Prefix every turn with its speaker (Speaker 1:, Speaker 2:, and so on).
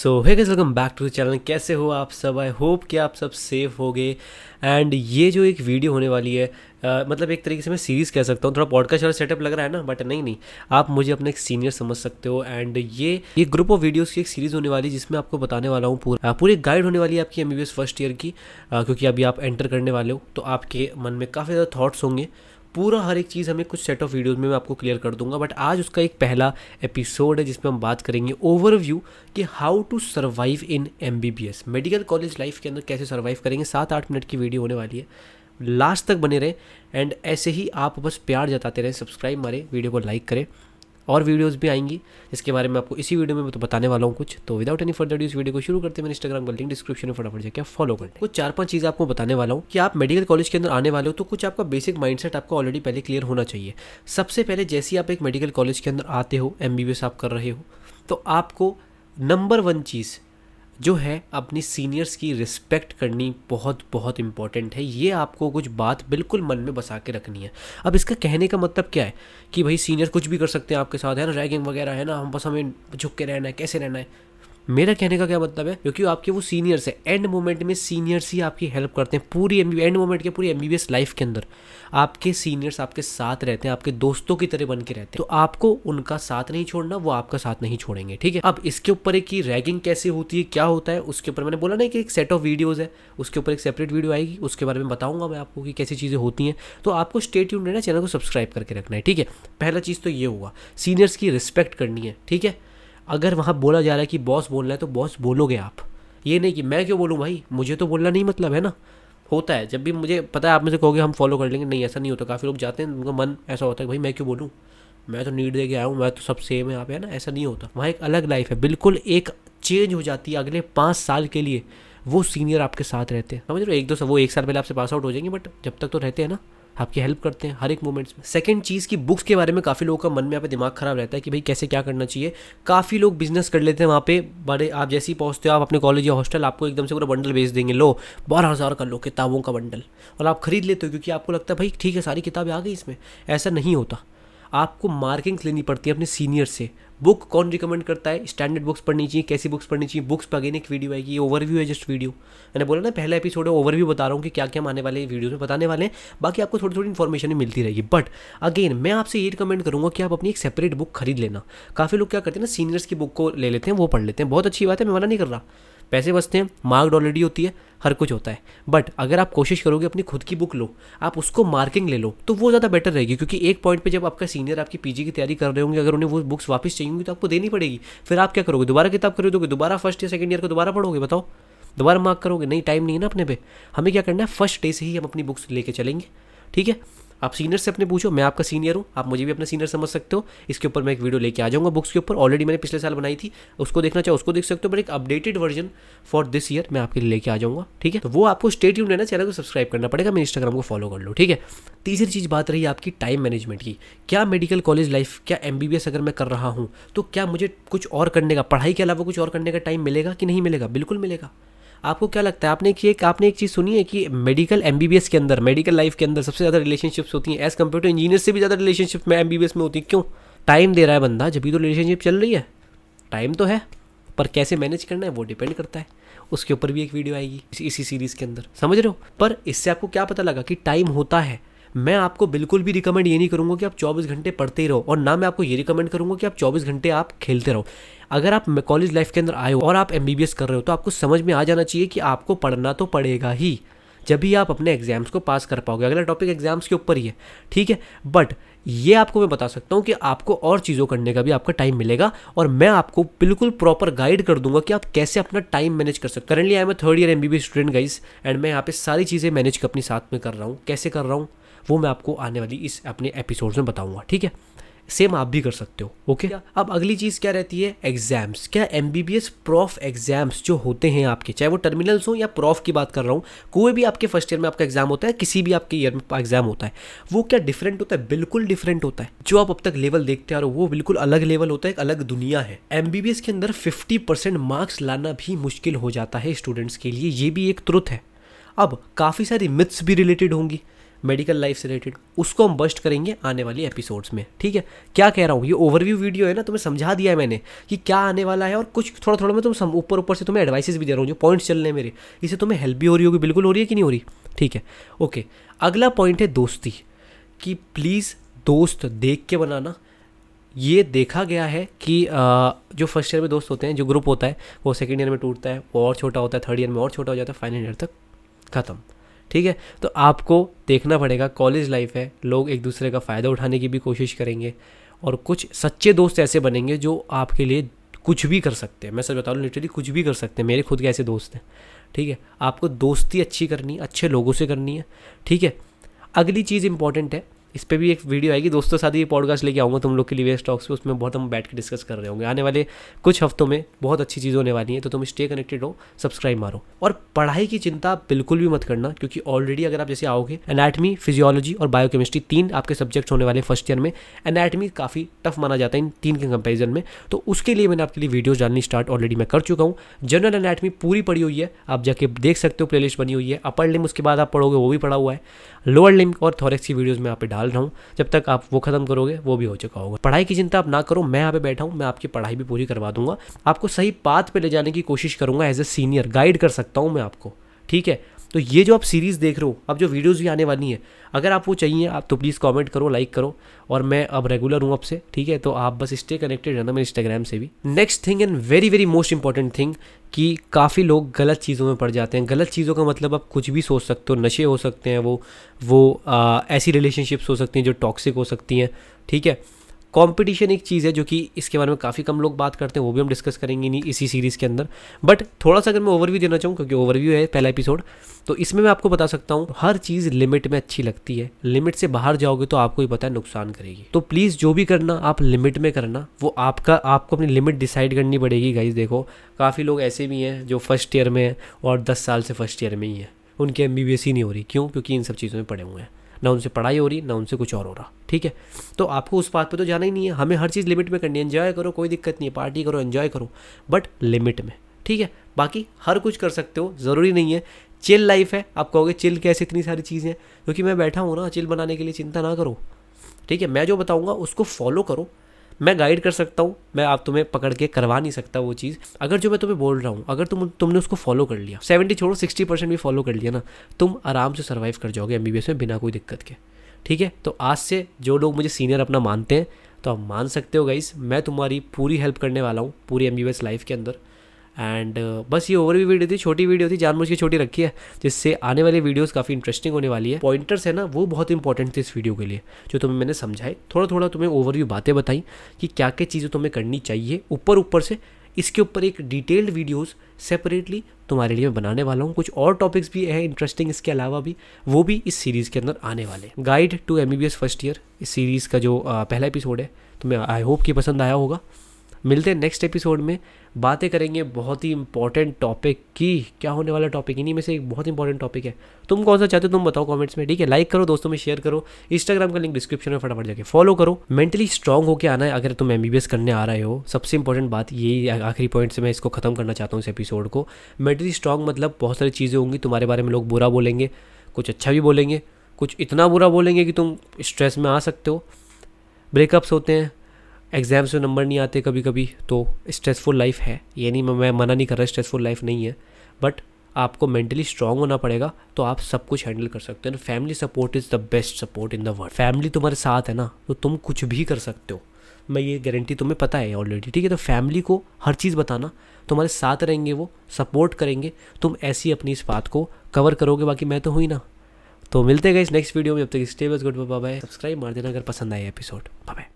Speaker 1: सो है welcome back to the channel कैसे हो आप सब आई होप कि आप सब सेफ हो गए एंड ये जो एक वीडियो होने वाली है Uh, मतलब एक तरीके से मैं सीरीज़ कह सकता हूँ थोड़ा पॉडकास्ट वाला सेटअप लग रहा है ना बट नहीं नहीं आप मुझे अपने एक सीनियर समझ सकते हो एंड ये ये ग्रुप ऑफ वीडियोस की एक सीरीज़ होने वाली है जिसमें आपको बताने वाला हूँ पूरा पूरी गाइड होने वाली है आपकी एम फर्स्ट ईयर की uh, क्योंकि अभी आप एंटर करने वाले हो तो आपके मन में काफ़ी ज़्यादा थाट्स होंगे पूरा हर एक चीज़ हमें कुछ सेट ऑफ वीडियोज़ में मैं आपको क्लियर कर दूंगा बट आज उसका एक पहला एपिसोड है जिसमें हम बात करेंगे ओवरव्यू कि how to survive in M medical college life के अंदर कैसे सर्वाइव करेंगे सात आठ मिनट की वीडियो होने वाली है लास्ट तक बने रहें एंड ऐसे ही आप बस प्यार जताते रहें सब्सक्राइब मारें वीडियो को लाइक करें और वीडियोस भी आएंगी जिसके बारे में आपको इसी वीडियो में मैं तो बताने वाला हूँ कुछ तो विदाउट एनी फर्दर इस वीडियो को शुरू करते हैं इंस्टाग्राम का लिंक डिस्क्रिप्शन में फटाफट जाकर फॉलो करें कुछ चार पांच चीज़ आपको बताने वाला हूँ कि आप मेडिकल कॉलेज के अंदर आने वाले हो तो कुछ आपका बेसिक माइंडसेट आपको ऑलरेडी पहले क्लियर होना चाहिए सबसे पहले जैसे ही आप एक मेडिकल कॉलेज के अंदर आते हो एम आप कर रहे हो तो आपको नंबर वन चीज़ जो है अपनी सीनियर्स की रिस्पेक्ट करनी बहुत बहुत इंपॉर्टेंट है ये आपको कुछ बात बिल्कुल मन में बसा के रखनी है अब इसका कहने का मतलब क्या है कि भाई सीनियर कुछ भी कर सकते हैं आपके साथ है ना रैगिंग वगैरह है ना हम बस हमें झुक के रहना है कैसे रहना है मेरा कहने का क्या मतलब है क्योंकि आपके वो सीनियर्स है एंड मोमेंट में सीनियर्स ही आपकी हेल्प करते हैं पूरी एम एंड मोमेंट के पूरी एम लाइफ के अंदर आपके सीनियर्स आपके साथ रहते हैं आपके दोस्तों की तरह बन के रहते हैं तो आपको उनका साथ नहीं छोड़ना वो आपका साथ नहीं छोड़ेंगे ठीक है अब इसके ऊपर एक रैगिंग कैसे होती है क्या होता है उसके ऊपर मैंने बोला ना कि एक सेट ऑफ वीडियोज़ है उसके ऊपर एक सेपरेट वीडियो आएगी उसके बारे में बताऊंगा मैं आपको कि कैसी चीज़ें होती हैं तो आपको स्टेट ट्यून रहना चैनल को सब्सक्राइब करके रखना है ठीक है पहला चीज़ तो ये हुआ सीनियर्स की रिस्पेक्ट करनी है ठीक है अगर वहाँ बोला जा रहा है कि बॉस बोल रहा है तो बॉस बोलोगे आप ये नहीं कि मैं क्यों बोलूँ भाई मुझे तो बोलना नहीं मतलब है ना होता है जब भी मुझे पता है आप में से कहोगे हम फॉलो कर लेंगे नहीं ऐसा नहीं होता काफ़ी लोग जाते हैं उनका मन ऐसा होता है भाई मैं क्यों बोलूँ मैं तो नीड दे के आया हूँ मैं तो सब सेम है यहाँ पे है ना ऐसा नहीं होता वहाँ एक अलग लाइफ है बिल्कुल एक चेंज हो जाती है अगले पाँच साल के लिए वो सीनियर आपके साथ रहते हैं समझ रहे हो एक दो सब वो एक साल पहले आपसे पास आउट हो जाएंगे बट जब तक तो रहते हैं ना आपकी हेल्प करते हैं हर एक मोमेंट्स में सेकंड चीज़ की बुक्स के बारे में काफ़ी लोगों का मन में यहाँ पे दिमाग खराब रहता है कि भाई कैसे क्या करना चाहिए काफ़ी लोग बिजनेस कर लेते हैं वहाँ पे बड़े आप जैसे ही पहुँचते हो आप अपने कॉलेज या हॉस्टल आपको एकदम से पूरा बंडल भेज देंगे लो बारह हज़ार का लो किताबों का बंडल और आप खरीद लेते हो क्योंकि आपको लगता है भाई ठीक है सारी किताबें आ गई इसमें ऐसा नहीं होता आपको मार्किंग्स लेनी पड़ती है अपने सीनियर से बुक कौन रिकमेंड करता है स्टैंडर्ड बुक्स पढ़नी चाहिए कैसी बुक्स पढ़नी चाहिए बुक्स पर अगेन एक वीडियो आएगी ओवरव्यू है जस्ट वीडियो मैंने बोला ना पहला एपिसोड है ओवरव्यू बता रहा हूँ कि क्या क्या आने वाले वीडियोज में बताने वाले हैं बाकी आपको थोड़ी थोड़ी इन्फॉर्मेशन मिलती रहेगी बट अगेन मैं आपसे ये रिकमेंड करूँगा कि आप अपनी एक सेपरेट बुक खरीद लेना काफ़ी लोग क्या करते हैं ना सीनियर्स की बुक को ले लेते हैं वो पढ़ लेते हैं बहुत अच्छी बात है मैं मना नहीं कर रहा पैसे बचते हैं मार्क्ड ऑलरेडी होती है हर कुछ होता है बट अगर आप कोशिश करोगे अपनी खुद की बुक लो आप उसको मार्किंग ले लो तो वो ज़्यादा बेटर रहेगी क्योंकि एक पॉइंट पे जब आपका सीनियर आपकी पीजी की तैयारी कर रहे होंगे अगर उन्हें वो बुक्स वापस चाहिए होंगी तो आपको देनी पड़ेगी फिर आप क्या करोगे दोबारा किताब खरीदोगे दोबारा फर्स्ट या सेकेंड ईयर को दोबारा पढ़ोगे बताओ दोबारा मार्क करोगे नहीं टाइम नहीं है ना अपने पे हमें क्या करना है फर्स्ट डे से ही हम अपनी बुक्स लेके चलेंगे ठीक है आप सीनियर से अपने पूछो मैं आपका सीनियर हूँ आप मुझे भी अपना सीनियर समझ सकते हो इसके ऊपर मैं एक वीडियो लेके आ जाऊँगा बुक्स के ऊपर ऑलरेडी मैंने पिछले साल बनाई थी उसको देखना चाहो उसको देख सकते हो बट एक updated version for this year मैं आपके लिए लेके आ जाऊँगा ठीक है तो वो आपको स्टेट यून रहना चैनल को सब्सक्राइब करना पड़ेगा मैं इंस्टाग्राम को फॉलो कर लो ठीक है तीसरी चीज़ बात रही आपकी टाइम मैनेजमेंट की क्या मेडिकल कॉलेज लाइफ क्या एम अगर मैं कर रहा हूँ तो क्या मुझे कुछ और करने का पढ़ाई के अलावा कुछ और करने का टाइम मिलेगा कि नहीं मिलेगा बिल्कुल मिलेगा आपको क्या लगता है आपने एक आपने एक चीज़ सुनी है कि मेडिकल एम के अंदर मेडिकल लाइफ के अंदर सबसे ज़्यादा रिलेशनशिप्स होती हैं एज़ कम्पेयर टू इंजीनियर से भी ज़्यादा रिलेशनशिप में एम में होती है क्यों टाइम दे रहा है बंदा जब भी तो रिलेशनशिप चल रही है टाइम तो है पर कैसे मैनेज करना है वो डिपेंड करता है उसके ऊपर भी एक वीडियो आएगी इसी सीरीज़ के अंदर समझ रहे हो पर इससे आपको क्या पता लगा कि टाइम होता है मैं आपको बिल्कुल भी रिकमेंड ये नहीं करूँगा कि आप चौबीस घंटे पढ़ते ही रहो और ना मैं आपको ये रिकमेंड करूँगा कि आप चौबीस घंटे आप खेलते रहो अगर आप कॉलेज लाइफ के अंदर आए हो और आप एम कर रहे हो तो आपको समझ में आ जाना चाहिए कि आपको पढ़ना तो पड़ेगा ही जब भी आप अपने एग्जाम्स को पास कर पाओगे अगला टॉपिक एग्जाम्स के ऊपर ही है ठीक है बट ये आपको मैं बता सकता हूँ कि आपको और चीज़ों करने का भी आपका टाइम मिलेगा और मैं आपको बिल्कुल प्रॉपर गाइड कर दूंगा कि आप कैसे अपना टाइम मैनेज कर सकते currently I am a third year M B student guys and मैं यहाँ पे सारी चीज़ें मैनेज अपने साथ में कर रहा हूँ कैसे कर रहा हूँ वो मैं आपको आने वाली इस अपने एपिसोड्स में बताऊँगा ठीक है सेम आप भी कर सकते हो ओके अब अगली चीज़ क्या रहती है एग्जाम्स क्या M B B S prof exams जो होते हैं आपके चाहे वो टर्मिनल्स हो या प्रॉफ की बात कर रहा हूँ कोई भी आपके फर्स्ट ईयर में आपका एग्जाम होता है किसी भी आपके ईयर में एग्जाम होता है वो क्या डिफरेंट होता है बिल्कुल डिफरेंट होता है जो आप अब तक लेवल देखते आ रहे हो वो बिल्कुल अलग लेवल होता है एक अलग दुनिया है एम बी बी एस के अंदर फिफ्टी परसेंट मार्क्स लाना भी मुश्किल हो जाता है स्टूडेंट्स के लिए ये भी एक त्रुथ है अब काफ़ी सारी मिथ्स भी रिलेटेड होंगी मेडिकल लाइफ से रिलेटेड उसको हम बस्ट करेंगे आने वाली एपिसोड्स में ठीक है क्या कह रहा हूँ ये ओवरव्यू वीडियो है ना तुम्हें समझा दिया है मैंने कि क्या आने वाला है और कुछ थोड़ा थोड़ा मैं तुम ऊपर ऊपर से तुम्हें एडवाइसेज भी दे रहा हूँ जो पॉइंट्स चल रहे हैं मेरे इसे तुम्हें हेल्प भी हो रही होगी बिल्कुल हो रही है कि नहीं हो रही ठीक है ओके अगला पॉइंट है दोस्ती कि प्लीज़ दोस्त देख के बनाना ये देखा गया है कि जो फर्स्ट ईयर में दोस्त होते हैं जो ग्रुप होता है वो सेकेंड ईयर में टूटता है वो और छोटा होता है थर्ड ईयर में और छोटा हो जाता है फाइनल ईयर तक ख़त्म ठीक है तो आपको देखना पड़ेगा कॉलेज लाइफ है लोग एक दूसरे का फ़ायदा उठाने की भी कोशिश करेंगे और कुछ सच्चे दोस्त ऐसे बनेंगे जो आपके लिए कुछ भी कर सकते हैं मैं सर बता लूँ लिटरली कुछ भी कर सकते हैं मेरे खुद के ऐसे दोस्त हैं ठीक है आपको दोस्ती अच्छी करनी अच्छे लोगों से करनी है ठीक है अगली चीज़ इंपॉर्टेंट है इस पर भी एक वीडियो आएगी दोस्तों साथ ही पॉडकास्ट लेके आऊँगा तुम लोग के लिए वे स्टॉक्स पे उसमें बहुत हम बैठ के डिस्कस कर रहे होंगे आने वाले कुछ हफ्तों में बहुत अच्छी चीज़ होने वाली है तो तुम स्टे कनेक्टेड हो सब्सक्राइब मारो और पढ़ाई की चिंता बिल्कुल भी मत करना क्योंकि ऑलरेडी अगर आप जैसे आओगे एनाटमी फिजियोलॉजी और बायोकेमिस्ट्री तीन आपके सब्जेक्ट होने वाले फर्स्ट ईयर में एनाटमी काफ़ी टफ माना जाता है इन तीन के कंपेरिजन में तो उसके लिए मैंने आपके लिए वीडियो डालनी स्टार्ट ऑलरेडी मैं कर चुका हूँ जनरल एनाटमी पूरी पड़ी हुई है आप जाके देख सकते हो प्लेलिस्ट बनी हुई है अपर लिम उसके बाद आप पढ़ोगे वो भी पढ़ा हुआ है लोअर लिम और थॉरेक्स की वीडियोज़ में आप डाल डाल रहा हूँ जब तक आप वो ख़त्म करोगे वो भी हो चुका होगा पढ़ाई की चिंता आप ना करो मैं यहाँ पे बैठा हूँ मैं आपकी पढ़ाई भी पूरी करवा दूंगा आपको सही पाथ पे ले जाने की कोशिश करूंगा एज ए सीनियर गाइड कर सकता हूँ मैं आपको ठीक है तो ये जो आप सीरीज़ देख रहे हो अब जो वीडियोज़ भी आने वाली हैं अगर आपको चाहिए आप तो प्लीज़ कमेंट करो लाइक करो और मैं अब रेगुलर हूँ आपसे ठीक है तो आप बस स्टे कनेक्टेड रहना मेरे इंस्टाग्राम से भी next thing and very very most important thing कि काफ़ी लोग गलत चीज़ों में पड़ जाते हैं गलत चीज़ों का मतलब आप कुछ भी सोच सकते हो नशे हो सकते हैं वो वो आ, ऐसी रिलेशनशिप्स हो सकती हैं जो टॉक्सिक हो सकती हैं ठीक है कंपटीशन एक चीज़ है जो कि इसके बारे में काफ़ी कम लोग बात करते हैं वो भी हम डिस्कस करेंगे नहीं इसी सीरीज़ के अंदर बट थोड़ा सा अगर मैं ओवरव्यू देना चाहूँ क्योंकि ओवरव्यू है पहला एपिसोड तो इसमें मैं आपको बता सकता हूँ हर चीज़ लिमिट में अच्छी लगती है लिमिट से बाहर जाओगे तो आपको ही पता है नुकसान करेगी तो प्लीज़ जो भी करना आप लिमिट में करना वो आपका आपको अपनी लिमिट डिसाइड करनी पड़ेगी गाइज देखो काफ़ी लोग ऐसे भी हैं जो फर्स्ट ईयर में हैं और दस साल से फर्स्ट ईयर में ही हैं उनके एम ही नहीं हो रही क्यों क्योंकि इन सब चीज़ों में पड़े हुए हैं ना उनसे पढ़ाई हो रही ना उनसे कुछ और हो रहा ठीक है तो आपको उस बात पर तो जाना ही नहीं है हमें हर चीज़ लिमिट में करनी है एन्जॉय करो कोई दिक्कत नहीं है पार्टी करो एन्जॉय करो बट लिमिट में ठीक है बाकी हर कुछ कर सकते हो ज़रूरी नहीं है चिल लाइफ है आप कहोगे चिल कैसे इतनी सारी चीज़ें क्योंकि मैं बैठा हूँ ना चिल बनाने के लिए चिंता ना करो ठीक है मैं जो बताऊँगा उसको फॉलो करो मैं गाइड कर सकता हूँ मैं आप तुम्हें पकड़ के करवा नहीं सकता वो चीज़ अगर जो मैं तुम्हें बोल रहा हूँ अगर तुम तुमने उसको फॉलो कर लिया सेवेंटी छोड़ो सिक्सटी परसेंट भी फॉलो कर लिया ना तुम आराम से सर्वाइव कर जाओगे एम में बिना कोई दिक्कत के ठीक है तो आज से जो लोग मुझे सीनियर अपना मानते हैं तो आप मान सकते हो गाइस मैं तुम्हारी पूरी हेल्प करने वाला हूँ पूरी एम लाइफ के अंदर एंड uh, बस ये ओवरव्यू वीडियो थी छोटी वीडियो थी जानबूझ के छोटी रखी है जिससे आने वाली वीडियोस काफ़ी इंटरेस्टिंग होने वाली है पॉइंटर्स है ना वो बहुत इंपॉर्टेंट थे इस वीडियो के लिए जो तुम्हें मैंने समझाए थोड़ा थोड़ा तुम्हें ओवरव्यू बातें बताई कि क्या क्या चीज़ें तुम्हें करनी चाहिए ऊपर ऊपर से इसके ऊपर एक डिटेल्ड वीडियोस सेपरेटली तुम्हारे लिए मैं बनाने वाला हूँ कुछ और टॉपिक्स भी हैं इंटरेस्टिंग इसके अलावा भी वो भी इस सीरीज़ के अंदर आने वाले हैं guide to M first year इस सीरीज़ का जो पहला एपिसोड है तो मैं आई होप कि पसंद आया होगा मिलते हैं नेक्स्ट एपिसोड में बातें करेंगे बहुत ही इंपॉर्टेंट टॉपिक की क्या होने वाला टॉपिक इन्हीं में से एक बहुत इंपॉर्टेंट टॉपिक है तुम कौन सा चाहते हो तुम बताओ कमेंट्स में ठीक है लाइक करो दोस्तों में शेयर करो इंस्टाग्राम का लिंक डिस्क्रिप्शन में फटाफट जाके फॉलो करो मेंटली स्ट्रॉन्ग होकर आना है अगर तुम एम करने आ रहे हो सबसे इंपॉर्टेंट बात यही आखिरी पॉइंट से मैं इसको खत्म करना चाहता हूँ इस एपिसोड को मेंटली स्ट्रॉग मतलब बहुत सारी चीज़ें होंगी तुम्हारे बारे में लोग बुरा बोलेंगे कुछ अच्छा भी बोलेंगे कुछ इतना बुरा बोलेंगे कि तुम स्ट्रेस में आ सकते हो ब्रेकअप्स होते हैं एग्ज़ाम्स में नंबर नहीं आते कभी कभी तो स्ट्रेसफुल लाइफ है ये नहीं मैं मना नहीं कर रहा स्ट्रेसफुल लाइफ नहीं है बट आपको मेंटली स्ट्रांग होना पड़ेगा तो आप सब कुछ हैंडल कर सकते हो family support is the best support in the world family तुम्हारे साथ है ना तो तुम कुछ भी कर सकते हो मैं ये गारंटी तुम्हें पता है ऑलरेडी ठीक है तो फैमिली को हर चीज़ बताना तुम्हारे साथ रहेंगे वो सपोर्ट करेंगे तुम ऐसी अपनी इस बात को कवर करोगे बाकी मैं तो हुई ना तो मिलते गए इस नेक्स्ट वीडियो में जब तक स्टेबल गुड बाय सब्सक्राइब मार देना अगर पसंद आए एपिसोड बाय